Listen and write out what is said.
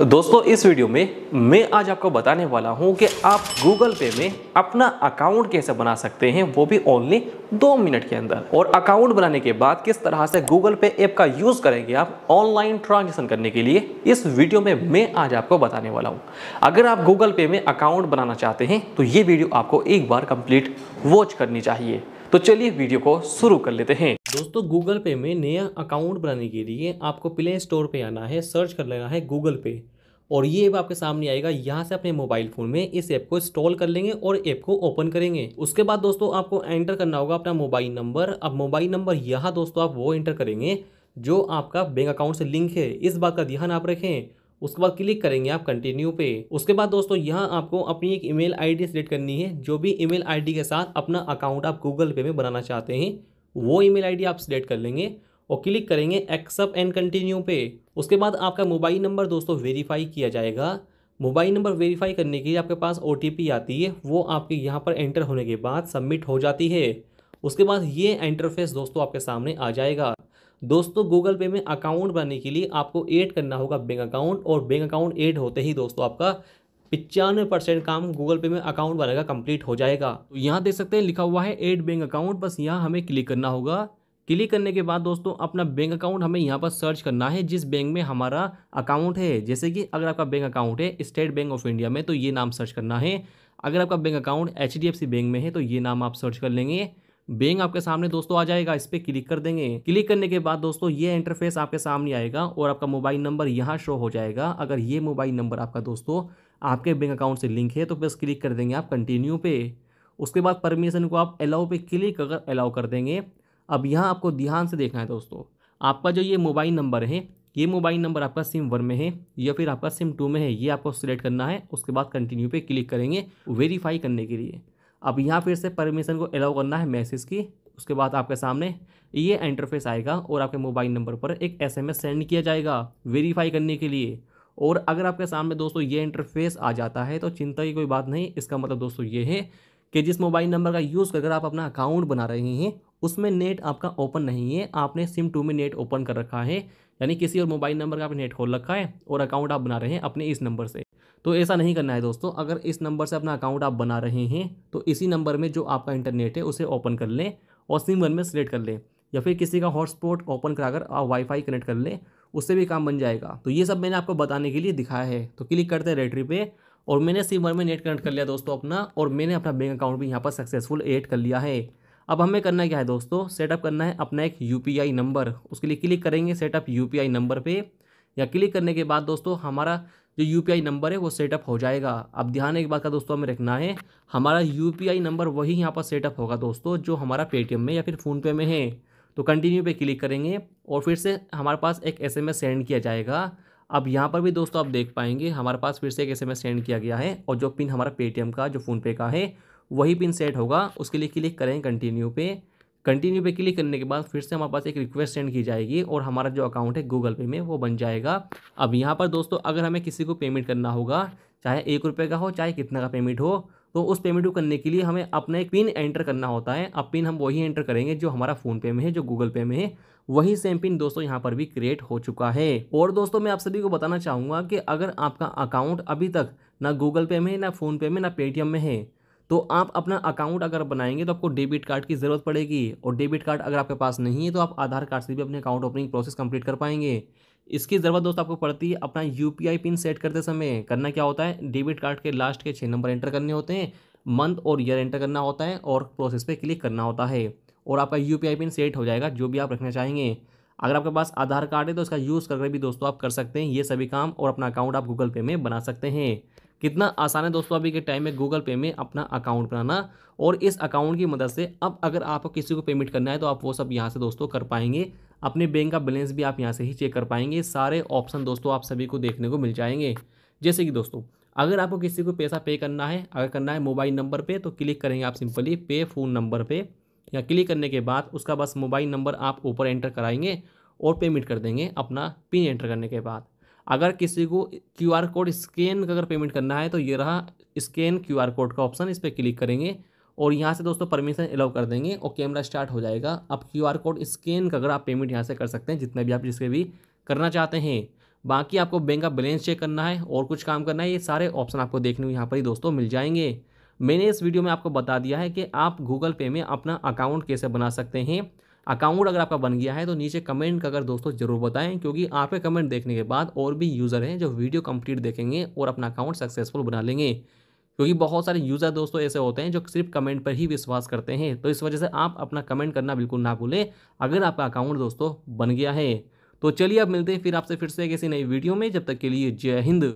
दोस्तों इस वीडियो में मैं आज आपको बताने वाला हूं कि आप गूगल पे में अपना अकाउंट कैसे बना सकते हैं वो भी ओनली दो मिनट के अंदर और अकाउंट बनाने के बाद किस तरह से गूगल पे ऐप का यूज़ करेंगे आप ऑनलाइन ट्रांजेक्शन करने के लिए इस वीडियो में मैं आज आपको बताने वाला हूं अगर आप गूगल पे में अकाउंट बनाना चाहते हैं तो ये वीडियो आपको एक बार कंप्लीट वॉच करनी चाहिए तो चलिए वीडियो को शुरू कर लेते हैं दोस्तों गूगल पे में नया अकाउंट बनाने के लिए आपको प्ले स्टोर पे आना है सर्च कर लेना है गूगल पे और ये ऐप आपके सामने आएगा यहाँ से अपने मोबाइल फ़ोन में इस ऐप को इंस्टॉल कर लेंगे और ऐप को ओपन करेंगे उसके बाद दोस्तों आपको एंटर करना होगा अपना मोबाइल नंबर अब मोबाइल नंबर यहाँ दोस्तों आप वो एंटर करेंगे जो आपका बैंक अकाउंट से लिंक है इस बात का ध्यान आप रखें उसके बाद क्लिक करेंगे आप कंटिन्यू पे उसके बाद दोस्तों यहाँ आपको अपनी एक ईमेल आईडी सेलेक्ट करनी है जो भी ईमेल आईडी के साथ अपना अकाउंट आप गूगल पे में बनाना चाहते हैं वो ईमेल आईडी आप सिलेक्ट कर लेंगे और क्लिक करेंगे एक्सेप्ट एंड कंटिन्यू पे उसके बाद आपका मोबाइल नंबर दोस्तों वेरीफाई किया जाएगा मोबाइल नंबर वेरीफाई करने के लिए आपके पास ओ आती है वो आपके यहाँ पर एंटर होने के बाद सबमिट हो जाती है उसके बाद ये इंटरफेस दोस्तों आपके सामने आ जाएगा दोस्तों गूगल पे में अकाउंट बनाने के लिए आपको ऐड करना होगा बैंक अकाउंट और बैंक अकाउंट ऐड होते ही दोस्तों आपका पचानवे परसेंट काम गूगल पे में अकाउंट वाले का कंप्लीट हो जाएगा तो यहाँ देख सकते हैं लिखा हुआ है एड बैंक अकाउंट बस यहाँ हमें क्लिक करना होगा क्लिक करने के बाद दोस्तों अपना बैंक अकाउंट हमें यहाँ पर सर्च करना है जिस बैंक में हमारा अकाउंट है जैसे कि अगर आपका बैंक अकाउंट है स्टेट बैंक ऑफ इंडिया में तो ये नाम सर्च करना है अगर आपका बैंक अकाउंट एच बैंक में है तो ये नाम आप सर्च कर लेंगे बैंक आपके सामने दोस्तों आ जाएगा इस पर क्लिक कर देंगे क्लिक करने के बाद दोस्तों ये इंटरफेस आपके सामने आएगा और आपका मोबाइल नंबर यहाँ शो हो जाएगा अगर ये मोबाइल नंबर आपका दोस्तों आपके बैंक अकाउंट से लिंक है तो बस क्लिक कर देंगे आप कंटिन्यू पे उसके बाद परमिशन को आप अलाउ पे क्लिक अगर अलाउ कर देंगे अब यहाँ आपको ध्यान से देखना है दोस्तों आपका जो ये मोबाइल नंबर है ये मोबाइल नंबर आपका सिम वन में है या फिर आपका सिम टू में है ये आपको सिलेक्ट करना है उसके बाद कंटिन्यू पे क्लिक करेंगे वेरीफाई करने के लिए अब यहाँ फिर से परमिशन को अलाउ करना है मैसेज की उसके बाद आपके सामने ये इंटरफेस आएगा और आपके मोबाइल नंबर पर एक एसएमएस सेंड किया जाएगा वेरीफाई करने के लिए और अगर आपके सामने दोस्तों ये इंटरफेस आ जाता है तो चिंता की कोई बात नहीं इसका मतलब दोस्तों ये है कि जिस मोबाइल नंबर का यूज़ कर आप अपना अकाउंट बना रहे हैं उसमें नेट आपका ओपन नहीं है आपने सिम टू में नेट ओपन कर रखा है यानी किसी और मोबाइल नंबर का आपने नेट खोल रखा है और अकाउंट आप बना रहे हैं अपने इस नंबर से तो ऐसा नहीं करना है दोस्तों अगर इस नंबर से अपना अकाउंट आप बना रहे हैं तो इसी नंबर में जो आपका इंटरनेट है उसे ओपन कर लें और सिम वन में सिलेक्ट कर लें या फिर किसी का हॉटस्पॉट ओपन कराकर आप वाईफाई कनेक्ट कर लें उससे भी काम बन जाएगा तो ये सब मैंने आपको बताने के लिए दिखाया है तो क्लिक करते हैं रेटरी पे और मैंने सिमर में नेट कनेक्ट कर लिया दोस्तों अपना और मैंने अपना बैंक अकाउंट भी यहाँ पर सक्सेसफुल एड कर लिया है अब हमें करना क्या है दोस्तों सेटअप करना है अपना एक यू नंबर उसके लिए क्लिक करेंगे सेटअप यू नंबर पर या क्लिक करने के बाद दोस्तों हमारा जो यू नंबर है वो सेटअप हो जाएगा अब ध्यान एक बात का दोस्तों हमें रखना है हमारा यू नंबर वही यहाँ पर सेटअप होगा दोस्तों जो हमारा पेटीएम में या फिर फ़ोनपे में है तो कंटिन्यू पे क्लिक करेंगे और फिर से हमारे पास एक एस सेंड किया जाएगा अब यहाँ पर भी दोस्तों आप देख पाएंगे हमारे पास फिर से एक एस सेंड किया गया है और जो पिन हमारा पेटीएम का जो फ़ोनपे का है वही पिन सेट होगा उसके लिए क्लिक करें कंटिन्यू पे कंटिन्यू पे क्लिक करने के बाद फिर से हमारे पास एक रिक्वेस्ट सेंड की जाएगी और हमारा जो अकाउंट है गूगल पे में वो बन जाएगा अब यहाँ पर दोस्तों अगर हमें किसी को पेमेंट करना होगा चाहे एक रुपये का हो चाहे कितना का पेमेंट हो तो उस पेमेंट को करने के लिए हमें अपना एक पिन एंटर करना होता है अब पिन हम वही एंटर करेंगे जो हमारा फ़ोन पे में है जो गूगल पे में है वही सेम पिन दोस्तों यहाँ पर भी क्रिएट हो चुका है और दोस्तों मैं आप सभी को बताना चाहूँगा कि अगर आपका अकाउंट अभी तक ना गूगल पे में ना फ़ोनपे में ना पेटीएम में है तो आप अपना अकाउंट अगर बनाएंगे तो आपको डेबिट कार्ड की ज़रूरत पड़ेगी और डेबिट कार्ड अगर आपके पास नहीं है तो आप आधार कार्ड से भी अपने अकाउंट ओपनिंग प्रोसेस कंप्लीट कर पाएंगे इसकी ज़रूरत दोस्त आपको पड़ती है अपना यू पिन सेट करते समय करना क्या होता है डेबिट कार्ड के लास्ट के छः नंबर एंटर करने होते हैं मंथ और ईयर एंटर करना होता है और प्रोसेस पर क्लिक करना होता है और आपका यू पिन सेट हो जाएगा जो भी आप रखना चाहेंगे अगर आपके पास आधार कार्ड है तो इसका यूज़ करके भी दोस्तों आप कर सकते हैं ये सभी काम और अपना अकाउंट आप गूगल पे में बना सकते हैं कितना आसान है दोस्तों अभी के टाइम में गूगल पे में अपना अकाउंट बनाना और इस अकाउंट की मदद से अब अगर आपको किसी को पेमेंट करना है तो आप वो सब यहाँ से दोस्तों कर पाएंगे अपने बैंक का बैलेंस भी आप यहाँ से ही चेक कर पाएंगे सारे ऑप्शन दोस्तों आप सभी को देखने को मिल जाएंगे जैसे कि दोस्तों अगर आपको किसी को पैसा पे करना है अगर करना है मोबाइल नंबर पे तो क्लिक करेंगे आप सिंपली पे फ़ोन नंबर पे या क्लिक करने के बाद उसका बस मोबाइल नंबर आप ऊपर एंटर कराएंगे और पेमेंट कर देंगे अपना पिन एंटर करने के बाद अगर किसी को क्यू आर कोड स्कैन अगर पेमेंट करना है तो ये रहा स्कैन क्यू आर कोड का ऑप्शन इस पर क्लिक करेंगे और यहाँ से दोस्तों परमिशन अलाउ कर देंगे और कैमरा स्टार्ट हो जाएगा अब क्यू आर कोड स्कैन अगर आप पेमेंट यहाँ से कर सकते हैं जितने भी आप जिसके भी करना चाहते हैं बाकी आपको बैंक का बैलेंस चेक करना है और कुछ काम करना है ये सारे ऑप्शन आपको देखने को यहाँ पर ही दोस्तों मिल जाएंगे मैंने इस वीडियो में आपको बता दिया है कि आप गूगल पे में अपना अकाउंट कैसे बना सकते हैं अकाउंट अगर आपका बन गया है तो नीचे कमेंट अगर दोस्तों जरूर बताएं क्योंकि आपके कमेंट देखने के बाद और भी यूज़र हैं जो वीडियो कंप्लीट देखेंगे और अपना अकाउंट सक्सेसफुल बना लेंगे क्योंकि बहुत सारे यूज़र दोस्तों ऐसे होते हैं जो सिर्फ कमेंट पर ही विश्वास करते हैं तो इस वजह से आप अपना कमेंट करना बिल्कुल ना भूलें अगर आपका अकाउंट दोस्तों बन गया है तो चलिए अब मिलते हैं फिर आपसे फिर से किसी नई वीडियो में जब तक के लिए जय हिंद